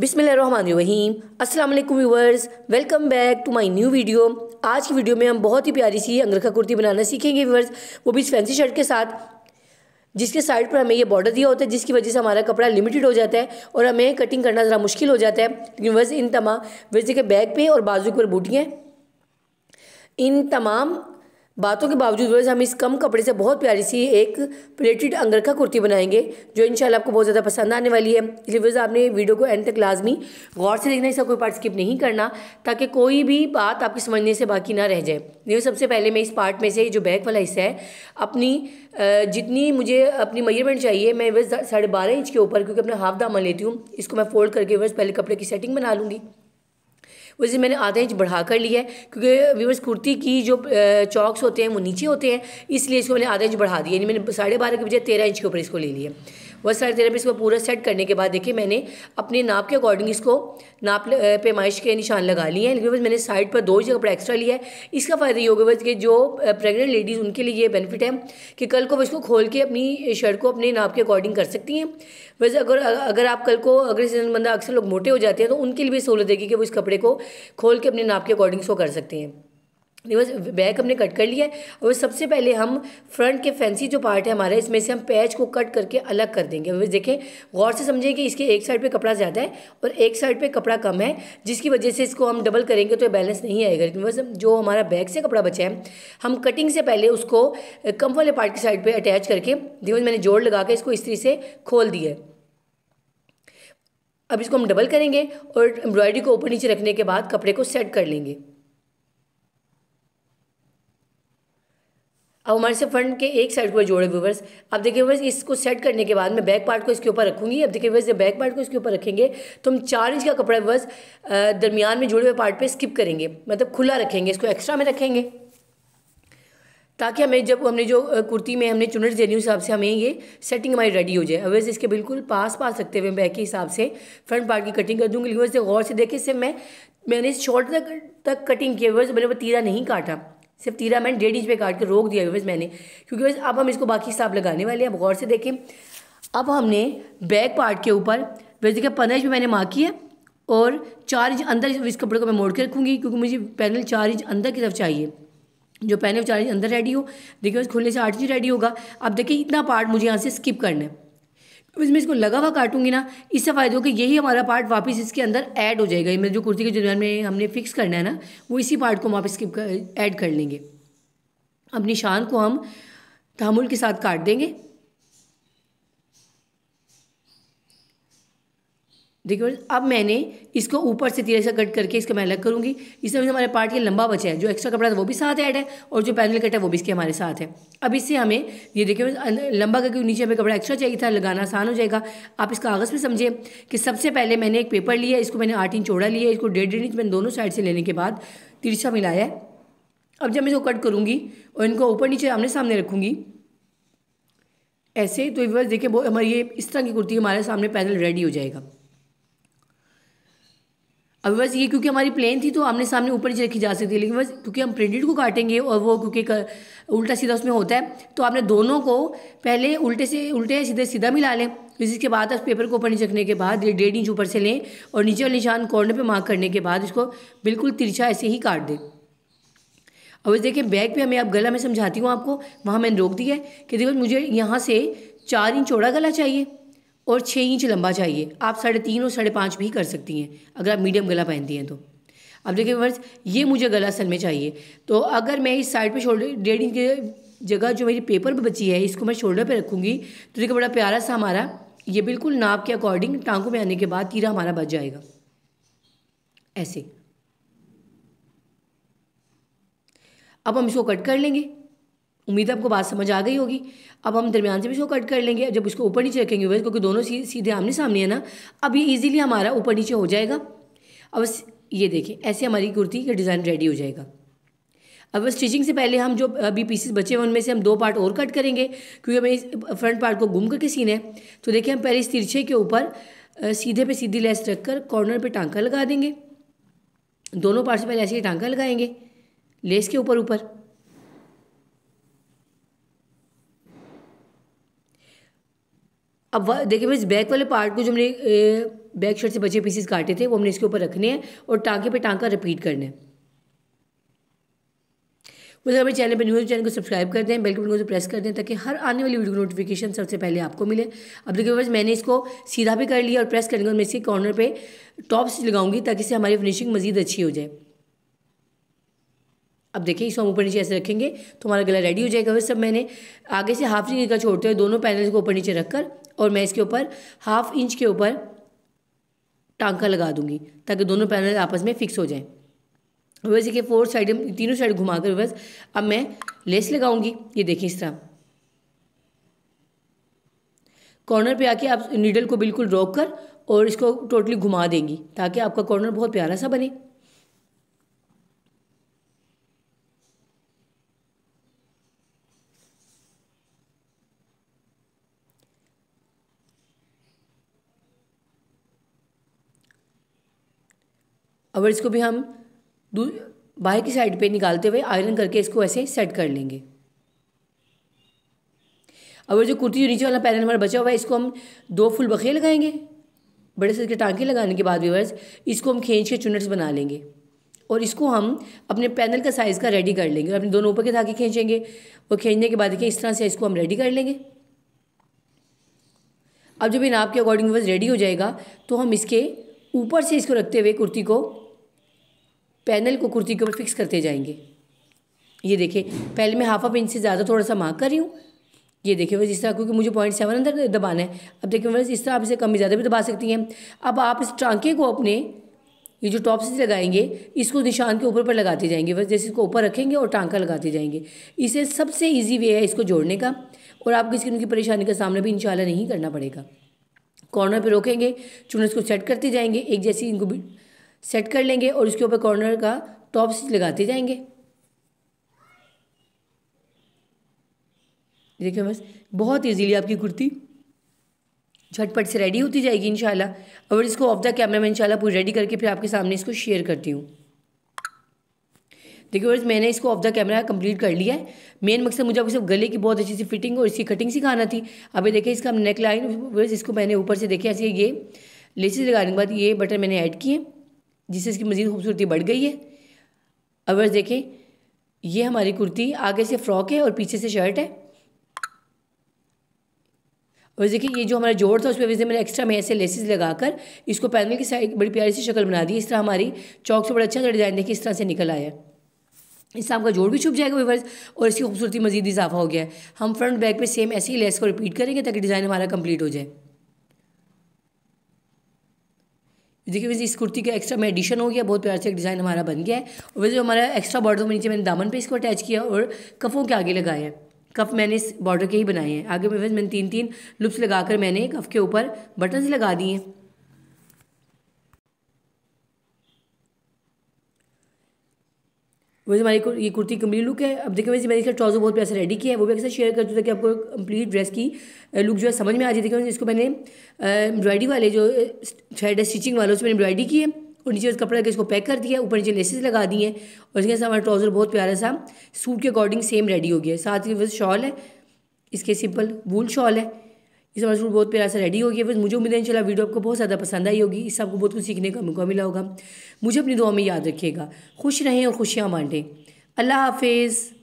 बिसमीम अस्सलाम असल viewers welcome back to my new video आज की वीडियो में हम बहुत ही प्यारी सी अंगरखा कुर्ती बनाना सीखेंगे व्यूवर्स वो भी इस फैंसी शर्ट के साथ जिसके साइड पर हमें ये बॉर्डर दिया होता है जिसकी वजह से हमारा कपड़ा लिमिटेड हो जाता है और हमें कटिंग करना ज़रा मुश्किल हो जाता है लेकिन वैसे इन तमाम वैसे के बैग पे और बाजू के ऊपर बूटियाँ इन तमाम बातों के बावजूद वर्ष हम इस कम कपड़े से बहुत प्यारी सी एक प्लेटेड अंगरखा कुर्ती बनाएंगे जो इंशाल्लाह आपको बहुत ज़्यादा पसंद आने वाली है इसलिए वर्ष आपने वीडियो को एंड तक लाजमी गौर से देखना इसका कोई पार्ट स्किप नहीं करना ताकि कोई भी बात आपकी समझने से बाकी ना रह जाए देखो सबसे पहले मैं इस पार्ट में से जो बैक वाला हिस्सा है अपनी जितनी मुझे अपनी मेजरमेंट चाहिए मैं वर्ष साढ़े इंच के ऊपर क्योंकि अपना हाफ दामन लेती हूँ इसको मैं फोल्ड करके वर्ष पहले कपड़े की सेटिंग बना लूँगी वैसे मैंने आधा इंच बढ़ा कर लिया है क्योंकि व्यवर्स कुर्ती की जो चॉक्स होते हैं वो नीचे होते हैं इसलिए इसको मैंने आधा इंच बढ़ा दिया यानी मैंने साढ़े बारह के बजाय तेरह इंच के ऊपर इसको ले लिया वह सर थेरेपिस्ट को पूरा सेट करने के बाद देखिए मैंने अपने नाप के अकॉर्डिंग इसको नाप पैमाइश के निशान लगा लिए हैं लेकिन बस मैंने साइड पर दो ही कपड़ा एक्स्ट्रा लिया है इसका फ़ायदा ये होगा बस कि जो प्रेगनेंट लेडीज़ उनके लिए ये बेनिफिट है कि कल को इसको खोल के अपनी शर्ट को अपने नाप के अकॉर्डिंग कर सकती हैं वैसे अगर अगर आप कल को अगर सीजन बंदा अक्सर लोग मोटे हो जाते हैं तो उनके लिए भी सहूलत देगी कि वो इस कपड़े को खोल के अपने नाप के अकॉर्डिंग इसको कर सकते हैं बस बैक हमने कट कर लिया है और सबसे पहले हम फ्रंट के फैंसी जो पार्ट है हमारा इसमें से हम पैच को कट करके अलग कर देंगे अब देखें गौर से समझें कि इसके एक साइड पे कपड़ा ज़्यादा है और एक साइड पे कपड़ा कम है जिसकी वजह से इसको हम डबल करेंगे तो बैलेंस नहीं आएगा बस जो हमारा बैक से कपड़ा बचा है हम कटिंग से पहले उसको कम वाले पार्ट की साइड पर अटैच करके दिवस मैंने जोड़ लगा के इसको इसी से खोल दिया है अब इसको हम डबल करेंगे और एम्ब्रॉयडरी को ऊपर नीचे रखने के बाद कपड़े को सेट कर लेंगे अब हमारे से फ्रंट के एक साइड को जोड़े व्यूवर्स अब देखिए व्यवर्स इसको सेट करने के बाद मैं बैक पार्ट को इसके ऊपर रखूंगी अब देखिए वैसे जब बैक पार्ट को इसके ऊपर रखेंगे तो हम चार इंच का कपड़ा व्यवर्स दरमियान में जुड़े हुए पार्ट पे स्किप करेंगे मतलब खुला रखेंगे इसको एक्स्ट्रा में रखेंगे ताकि हमें जब हमने जो कुर्ती में हमने चुनट देनी हिसाब से हमें ये सेटिंग हमारी रेडी हो जाए अवेज इसके बिल्कुल पास पास रखते हुए बैक के हिसाब से फ्रंट पार्ट की कटिंग कर दूँगी वैसे गौर से देखे इससे मैं मैंने शॉर्ट तक तक कटिंग किया हुआ मैंने वो तीरा नहीं काटा सिर्फ तीरा मैंने डेढ़ इंच पे काट के रोक दिया वैसे मैंने क्योंकि वैसे अब हम इसको बाकी हिसाब लगाने वाले हैं अब गौर से देखें अब हमने बैक पार्ट के ऊपर वैसे देखिए पंद्रह इंच में मैंने की है और चार इंच अंदर इस कपड़े को मैं मोड़ के रखूँगी क्योंकि मुझे पैनल चार इंच अंदर की तरफ चाहिए जो पैनल चार इंच अंदर रेडी हो देखिए उस खुलने से आठ इंच रेडी होगा अब देखिए इतना पार्ट मुझे यहाँ से स्किप करना है अब इसमें इसको लगा हुआ काटूंगी ना इससे फ़ायदा होगा यही हमारा पार्ट वापस इसके अंदर ऐड हो जाएगा मेरे जो कुर्ती के दरमियान में हमने फिक्स करना है ना वो इसी पार्ट को हम आप स्किप ऐड कर लेंगे अब निशान को हम तहमुल के साथ काट देंगे देखिए अब मैंने इसको ऊपर से तीर से कट करके इसका मैं अलग करूँगी इससे तरह हमारे पार्ट के लंबा बचा है जो एक्स्ट्रा कपड़ा था वो भी साथ ऐड है और जो पैनल कट है वो भी इसके हमारे साथ है अब इससे हमें ये देखिए लंबा करके नीचे हमें कपड़ा एक्स्ट्रा चाहिए था लगाना आसान हो जाएगा आप इस कागज़ में समझें कि सबसे पहले मैंने एक पेपर लिया इसको मैंने आठ इंच चौड़ा लिया इसको डेढ़ डेढ़ इंच मैंने दोनों साइड से लेने के बाद तिरछा मिलाया है अब जब मैं इसको कट करूँगी और इनको ऊपर नीचे आमने सामने रखूँगी ऐसे तो बस देखिए वो हमारी ये इस तरह की कुर्ती हमारे सामने पैनल रेडी हो जाएगा अब बस ये क्योंकि हमारी प्लेन थी तो हमने सामने ऊपर ही रखी जा सकती है लेकिन बस क्योंकि हम प्रिंटेड को काटेंगे और वो क्योंकि उल्टा सीधा उसमें होता है तो आपने दोनों को पहले उल्टे से उल्टे सीधे सीधा मिला लें फिर इसके बाद उस पेपर को ऊपर नीचे रखने के बाद ये डेढ़ इंच ऊपर से लें और नीचे वाले निशान कॉर्नर पर मार्क करने के बाद उसको बिल्कुल तिरछा ऐसे ही काट दें अब देखिए बैग पे हमें आप गला मैं समझाती हूँ आपको वहाँ मैंने रोक दिया है कि देखो मुझे यहाँ से चार इंच चौड़ा गला चाहिए और छः इंच लंबा चाहिए आप साढ़े तीन और साढ़े पाँच भी कर सकती हैं अगर आप मीडियम गला पहनती हैं तो अब देखिए वर्ष ये मुझे गला असल में चाहिए तो अगर मैं इस साइड पे शोल्डर डेढ़ इंच जगह जो मेरी पेपर पर बची है इसको मैं शोल्डर पे रखूँगी तो देखिए बड़ा प्यारा सा हमारा ये बिल्कुल नाप के अकॉर्डिंग टांगों में आने के बाद तीरा हमारा बच जाएगा ऐसे अब हम इसको कट कर लेंगे उम्मीद आपको बात समझ आ गई होगी अब हम दरमियान से भी इसको कट कर लेंगे जब इसको ऊपर नीचे रखेंगे वैसे क्योंकि दोनों सीधे आमने सामने है ना अब ये ईजिली हमारा ऊपर नीचे हो जाएगा अब ये देखें ऐसे हमारी कुर्ती का डिज़ाइन रेडी हो जाएगा अब स्टिचिंग से पहले हम जो अभी पीसेस बचे हैं उनमें से हम दो पार्ट और कट करेंगे क्योंकि हमें फ्रंट पार्ट को घूम करके सीना है तो देखिए हम पहले इस तिरछे के ऊपर सीधे पे सीधी लेस रख कर कॉर्नर पर टांका लगा देंगे दोनों पार्ट से पहले ऐसे ही टांका लगाएंगे लेस के ऊपर ऊपर अब देखिए इस बैक वाले पार्ट को जो हमने बैक शर्ट से बचे पीसेस काटे थे वो हमने इसके ऊपर रखने हैं और टांके पे टांका रिपीट करना है मतलब हमारे चैनल पर न्यूज़ चैनल को सब्सक्राइब कर दें बेल बटन को प्रेस कर दें ताकि हर आने वाली वीडियो नोटिफिकेशन सबसे पहले आपको मिले अब देखिए बस मैंने इसको सीधा भी कर लिया और प्रेस करने के मैं इसके कॉर्नर पर टॉप स्टिच लगाऊंगी ताकि इससे हमारी फिनिशिंग मजीद अच्छी हो जाए अब देखिए इसको हम ऊपर नीचे ऐसे रखेंगे तो हमारा गला रेडी हो जाएगा वैसे सब मैंने आगे से हाफ इंच का छोड़ते हुए दोनों पैनल्स को ऊपर नीचे रखकर और मैं इसके ऊपर हाफ इंच के ऊपर टांका लगा दूंगी ताकि दोनों पैनल आपस में फिक्स हो जाए वैसे कि फोर साइड तीनों साइड घुमाकर बस अब मैं लेस लगाऊंगी ये देखें इस तरह कॉर्नर पे आके आप नीडल को बिल्कुल रोक कर और इसको टोटली घुमा देंगी ताकि आपका कॉर्नर बहुत प्यारा सा बने और इसको भी हम बाहर की साइड पे निकालते हुए आयरन करके इसको ऐसे सेट कर लेंगे अब जो कुर्ती जो नीचे वाला पैनल हमारा बचा हुआ है इसको हम दो फुल बखे लगाएंगे बड़े से टांके टाँके लगाने के बाद व्यवर्स इसको हम खींच के चुनट्स बना लेंगे और इसको हम अपने पैनल का साइज़ का रेडी कर लेंगे अपने दोनों ऊपर के धागे खींचेंगे और खींचने के बाद देखिए इस तरह से इसको हम रेडी कर लेंगे अब जब ये नाप के अकॉर्डिंग व्यवर्स रेडी हो जाएगा तो हम इसके ऊपर से इसको रखते हुए कुर्ती को पैनल को कुर्ती के ऊपर फिक्स करते जाएंगे ये देखिए पहले मैं हाफ ऑफ इंच से ज़्यादा थोड़ा सा मार्क कर रही हूँ ये देखिए बस इस तरह क्योंकि मुझे पॉइंट सेवन अंदर दबाना है अब देखिए बस इस तरह आप इसे कम ज़्यादा भी दबा सकती हैं अब आप इस टांके को अपने ये जो टॉप से लगाएंगे इसको निशान के ऊपर पर लगाते जाएंगे बस जैसे इसको ऊपर रखेंगे और टांका लगाते जाएंगे इसे सबसे ईजी वे है इसको जोड़ने का और आपको स्किन की परेशानी का सामना भी शाला नहीं करना पड़ेगा कॉर्नर पर रोकेंगे चुनस को सेट करते जाएंगे एक जैसी इनको सेट कर लेंगे और उसके ऊपर कॉर्नर का टॉप स्टिच लगाते जाएंगे देखिए बस बहुत ईजीली आपकी कुर्ती झटपट से रेडी होती जाएगी इंशाल्लाह और इसको ऑफ द कैमरा मैं इंशाल्लाह पूरी रेडी करके फिर आपके सामने इसको शेयर करती हूँ देखिए बस मैंने इसको ऑफ द कैमरा कंप्लीट कर लिया है मेन मकसद मुझे आपको सब गले की बहुत अच्छी सी फिटिंग और इसकी कटिंग सिखाना थी अभी देखिए इसका नेक लाइन वर्ष इसको मैंने ऊपर से देखे ऐसे ये लेसिस लगाने के बाद ये बटन मैंने ऐड किए जिससे इसकी मज़ीद खूबसूरती बढ़ गई है अवर देखें ये हमारी कुर्ती आगे से फ़्रॉक है और पीछे से शर्ट है और देखिए ये जो हमारा जोड़ था उस पर मैंने एक्स्ट्रा में ऐसे लेसेस लगाकर इसको पैनल की साइड बड़ी प्यारी सी शक्ल बना दी इस तरह हमारी चौक से बड़ा अच्छा सा डिज़ाइन देखिए इस तरह से निकल आया इससे आपका जोड़ भी छुप जाएगा वीवर्स और इसकी खूबसूरती मजीद इजाफा हो गया है हम फ्रंट बैक पर सेम ऐसे ही लेस को रिपीट करेंगे ताकि डिज़ाइन हमारा कंप्लीट हो जाए देखिए वैसे इस कुर्ती का एक्स्ट्रा में एडिशन हो गया बहुत प्यार से एक डिज़ाइन हमारा बन गया है और वैसे हमारा एक्स्ट्रा बॉर्डर में नीचे मैंने दामन पे इसको अटैच किया और कफ़ों के आगे लगाए हैं कफ मैंने इस बॉर्डर के ही बनाए हैं आगे में वैसे मैंने तीन तीन लुप्स लगाकर मैंने कफ के ऊपर बटन्स लगा दिए हैं वैसे हमारी ये कुर्ती कम्प्लीट लुक है अब देखिए वैसे मैंने इसका ट्राउजर बहुत प्यार रेडी किया है वो भी अक्सर शेयर कर दूँ ताकि आपको कंप्लीट ड्रेस की लुक जो है समझ में आ जाती देखिए इसको मैंने एम्ब्रॉयडरी वाले जो थ्रेड है स्टिचिंग वाले उसमें एम्ब्रॉयडरी की है और नीचे उस कपड़ा के इसको पैक कर दिया ऊपर नीचे लेसेस लगा दी हैं और इसके साथ हमारा ट्राउज़र बहुत प्यारा सा सूट के अकॉर्डिंग सेम रेडी हो गया साथ ही वैसे शॉल है इसके सिंपल वूल शॉल है इस बार स्कूल बहुत प्यार से रेडी हो गया फिर मुझे उम्मीद है चला वीडियो आपको बहुत ज़्यादा पसंद आई होगी इससे आपको बहुत कुछ सीखने का मौका मिला होगा मुझे अपनी दुआ में याद रखिएगा खुश रहें और खुशियाँ बांटें अल्लाह हाफिज़